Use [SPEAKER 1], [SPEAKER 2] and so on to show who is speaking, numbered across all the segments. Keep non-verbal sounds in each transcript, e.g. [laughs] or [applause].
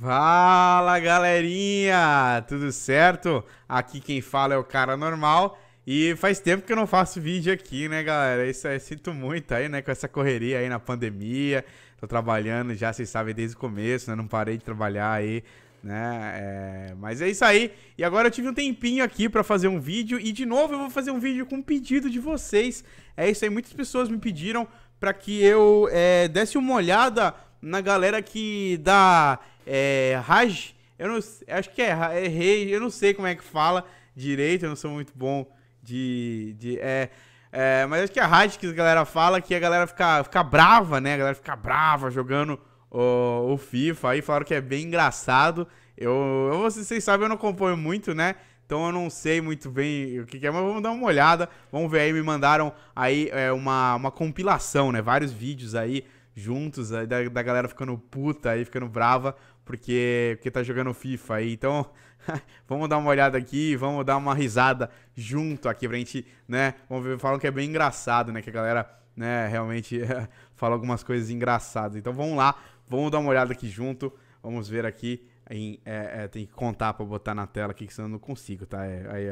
[SPEAKER 1] Fala galerinha, tudo certo? Aqui quem fala é o cara normal e faz tempo que eu não faço vídeo aqui, né galera? Isso aí, sinto muito aí, né, com essa correria aí na pandemia. Tô trabalhando já, vocês sabem, desde o começo, né? Não parei de trabalhar aí né? É... mas é isso aí. E agora eu tive um tempinho aqui para fazer um vídeo e de novo eu vou fazer um vídeo com um pedido de vocês. É isso aí, muitas pessoas me pediram para que eu é, desse uma olhada na galera que dá é, Raj, eu não acho que é, é eu não sei como é que fala direito, eu não sou muito bom de. de é, é, mas acho que é Raj que a galera fala que a galera fica, fica brava, né? A galera fica brava jogando o, o FIFA. Aí falaram que é bem engraçado. Eu, eu, vocês sabem, eu não acompanho muito, né? Então eu não sei muito bem o que, que, é, mas vamos dar uma olhada. Vamos ver aí, me mandaram aí é, uma, uma compilação, né? Vários vídeos aí juntos, aí da, da galera ficando puta, aí ficando brava, porque, porque tá jogando FIFA aí. Então, [laughs] vamos dar uma olhada aqui, vamos dar uma risada junto aqui pra gente, né? Vamos ver, falam que é bem engraçado, né? Que a galera, né, realmente [laughs] fala algumas coisas engraçadas. Então vamos lá, vamos dar uma olhada aqui junto, vamos ver aqui. Em, é, é, tem que contar pra botar na tela aqui, que senão eu não consigo, tá? É, aí,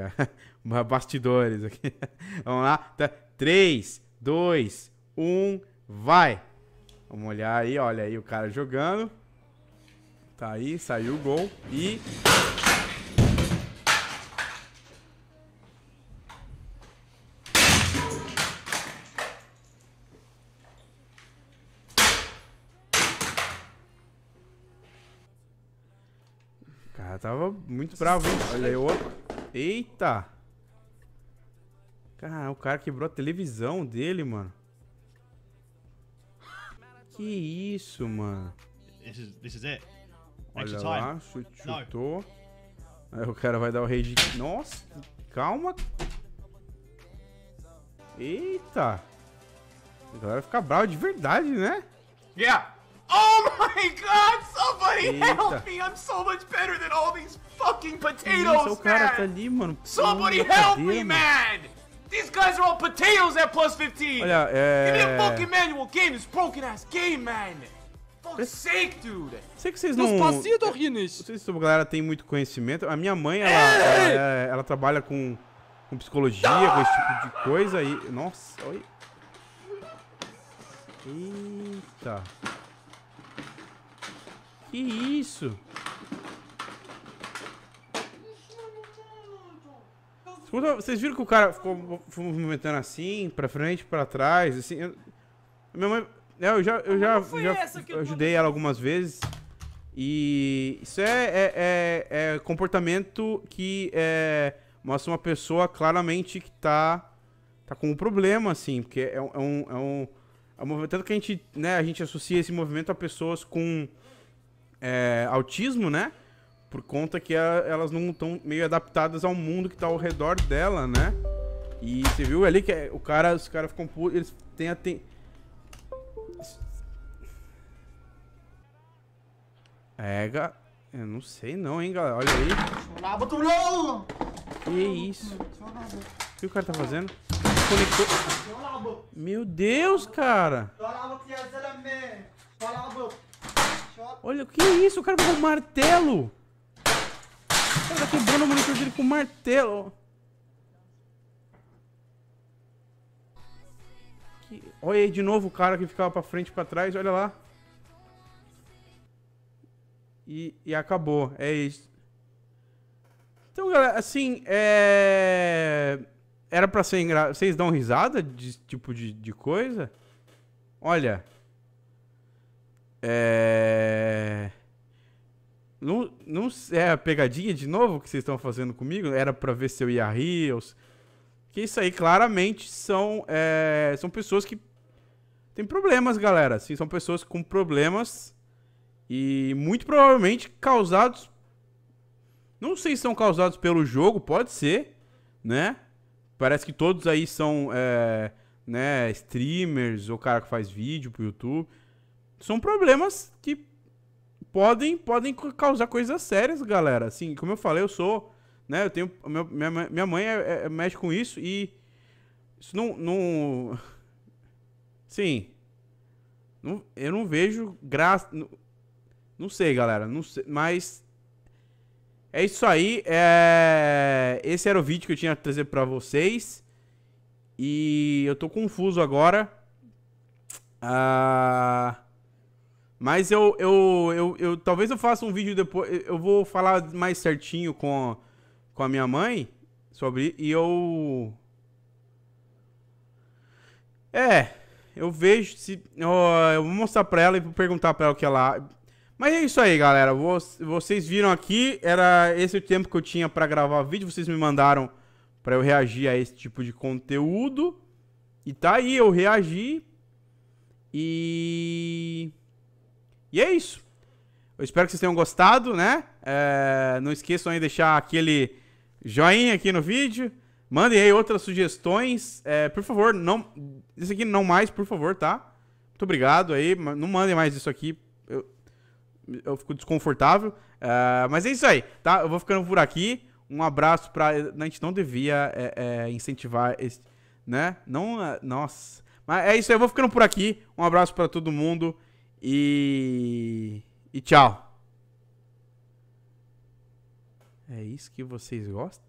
[SPEAKER 1] é, [laughs] bastidores aqui. vamos lá. 3, 2, 1, vai! Vamos olhar aí, olha aí o cara jogando. Tá aí, saiu o gol e... cara tava muito bravo, hein? Olha aí outro. Eita! Cara, o cara quebrou a televisão dele, mano. Que isso, mano. This is, this is it. Olha lá, chutou. Aí o cara vai dar o rei de... Nossa, calma. Eita. A galera fica brava de verdade, né? Yeah. Oh my god, somebody Eita. help me! I'm so much better than all these fucking potatoes, Isso, man! O cara tá ali, mano. Somebody Pô, help cadê, me, mano? man! These guys are all potatoes at plus 15. Olha, é... Give me a fucking manual game, this broken ass game, man. Fuck's sake, dude. Sei que vocês não... Despacito, Guinness. É, não sei se a galera tem muito conhecimento. A minha mãe, ela, ela, ela, é, ela trabalha com, com psicologia, ah! com esse tipo de coisa e... Nossa, olha... Eita. Que isso? Escuta, vocês viram que o cara ficou movimentando assim, pra frente, pra trás, assim. Eu, minha mãe. É, eu já, eu já, já ajudei ela algumas vezes. E isso é, é, é, é comportamento que é, mostra uma pessoa claramente que tá, tá com um problema, assim, porque é, é, um. É um, é um movimento, tanto que a gente, né, a gente associa esse movimento a pessoas com autismo, né? por conta que a, elas não estão meio adaptadas ao mundo que está ao redor dela, né? E você viu ali que é, o cara, os caras ficam putos, eles têm a ten... É, ga... eu não sei não, hein, galera. Olha aí. Que isso? Hum, o que o cara tá fazendo? Conectou. Meu Deus, cara. Olha, o que é isso? O cara pegou um martelo. Ele tá quebrando o monitor dele com martelo. Que... Olha aí de novo o cara que ficava pra frente e pra trás, olha lá. E, e acabou, é isso. Então, galera, assim, é... Era pra ser engraçado. Vocês dão risada desse tipo de, de coisa? Olha. É... Não, não é a pegadinha de novo que vocês estão fazendo comigo? Era para ver se eu ia rir? Ou... Que isso aí claramente são, é, são pessoas que têm problemas, galera. sim são pessoas com problemas e muito provavelmente causados. Não sei se são causados pelo jogo, pode ser, né? Parece que todos aí são é, né, streamers ou cara que faz vídeo pro YouTube. São problemas que podem, podem causar coisas sérias, galera. Assim, como eu falei, eu sou, né? Eu tenho, minha, minha mãe é, é, é, mexe com isso e isso não, não, sim, não, eu não vejo graça, não, não sei, galera, não sei, mas é isso aí. É... Esse era o vídeo que eu tinha que trazer para vocês. E eu tô confuso agora. Ah... Mas eu, eu, eu, eu, talvez eu faça um vídeo depois. Eu vou falar mais certinho com, com a minha mãe sobre. E eu. É, eu vejo se. eu vou mostrar pra ela e vou perguntar pra ela o que ela. Mas é isso aí, galera. Vocês viram aqui, era esse o tempo que eu tinha para gravar vídeo. Vocês me mandaram para eu reagir a esse tipo de conteúdo. E tá aí, eu reagi. E. E é isso. Eu espero que vocês tenham gostado, né? É, não esqueçam aí de deixar aquele joinha aqui no vídeo. Mandem aí outras sugestões. É, por favor, não. Isso aqui não mais, por favor, tá? Muito obrigado aí. Não mandem mais isso aqui. Eu, eu fico desconfortável. É, mas é isso aí, tá? Eu vou ficando por aqui. Um abraço pra. A gente não devia é, é incentivar esse. Né? Não. É, nossa. Mas é isso aí, eu vou ficando por aqui. Um abraço para todo mundo. E. E tchau. É isso que vocês gostam?